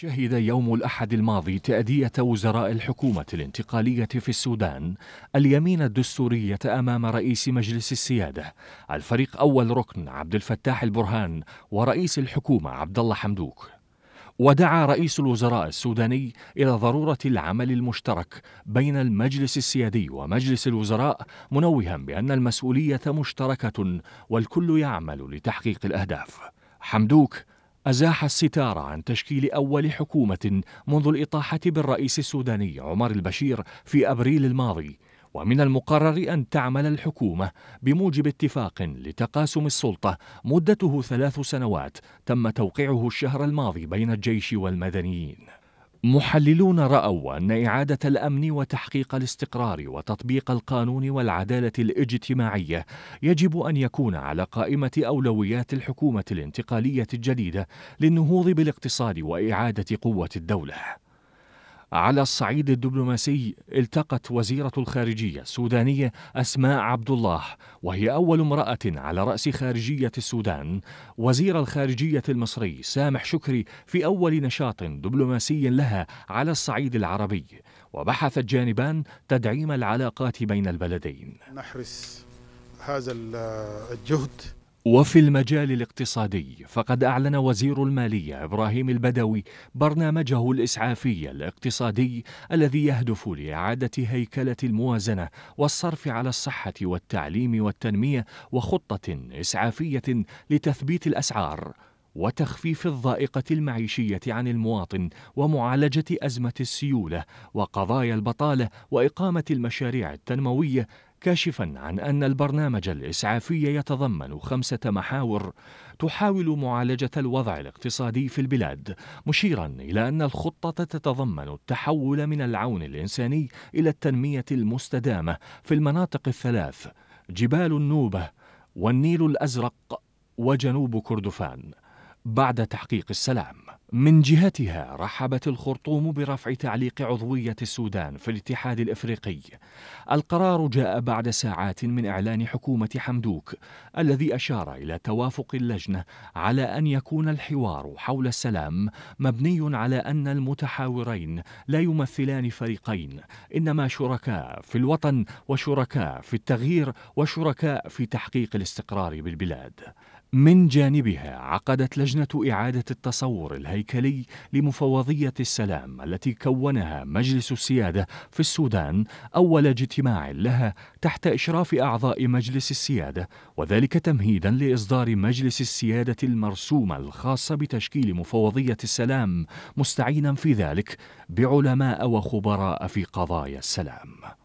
شهد يوم الأحد الماضي تأدية وزراء الحكومة الانتقالية في السودان اليمين الدستورية أمام رئيس مجلس السيادة الفريق أول ركن عبد الفتاح البرهان ورئيس الحكومة عبد الله حمدوك ودعا رئيس الوزراء السوداني إلى ضرورة العمل المشترك بين المجلس السيادي ومجلس الوزراء منوها بأن المسؤولية مشتركة والكل يعمل لتحقيق الأهداف حمدوك أزاح الستار عن تشكيل أول حكومة منذ الإطاحة بالرئيس السوداني عمر البشير في أبريل الماضي ومن المقرر أن تعمل الحكومة بموجب اتفاق لتقاسم السلطة مدته ثلاث سنوات تم توقيعه الشهر الماضي بين الجيش والمدنيين محللون رأوا أن إعادة الأمن وتحقيق الاستقرار وتطبيق القانون والعدالة الاجتماعية يجب أن يكون على قائمة أولويات الحكومة الانتقالية الجديدة للنهوض بالاقتصاد وإعادة قوة الدولة. على الصعيد الدبلوماسي التقت وزيرة الخارجية السودانية أسماء عبد الله وهي أول امرأة على رأس خارجية السودان وزير الخارجية المصري سامح شكري في أول نشاط دبلوماسي لها على الصعيد العربي وبحث الجانبان تدعيم العلاقات بين البلدين نحرص هذا الجهد وفي المجال الاقتصادي فقد أعلن وزير المالية إبراهيم البدوي برنامجه الإسعافي الاقتصادي الذي يهدف لإعادة هيكلة الموازنة والصرف على الصحة والتعليم والتنمية وخطة إسعافية لتثبيت الأسعار وتخفيف الضائقة المعيشية عن المواطن ومعالجة أزمة السيولة وقضايا البطالة وإقامة المشاريع التنموية كاشفا عن أن البرنامج الإسعافي يتضمن خمسة محاور تحاول معالجة الوضع الاقتصادي في البلاد، مشيرا إلى أن الخطة تتضمن التحول من العون الإنساني إلى التنمية المستدامة في المناطق الثلاث جبال النوبة والنيل الأزرق وجنوب كردفان بعد تحقيق السلام من جهتها رحبت الخرطوم برفع تعليق عضوية السودان في الاتحاد الافريقي. القرار جاء بعد ساعات من اعلان حكومة حمدوك الذي اشار الى توافق اللجنة على ان يكون الحوار حول السلام مبني على ان المتحاورين لا يمثلان فريقين انما شركاء في الوطن وشركاء في التغيير وشركاء في تحقيق الاستقرار بالبلاد. من جانبها عقدت لجنة إعادة التصور الهيكلي لمفوضية السلام التي كونها مجلس السيادة في السودان أول اجتماع لها تحت إشراف أعضاء مجلس السيادة وذلك تمهيدا لإصدار مجلس السيادة المرسومة الخاصة بتشكيل مفوضية السلام مستعينا في ذلك بعلماء وخبراء في قضايا السلام.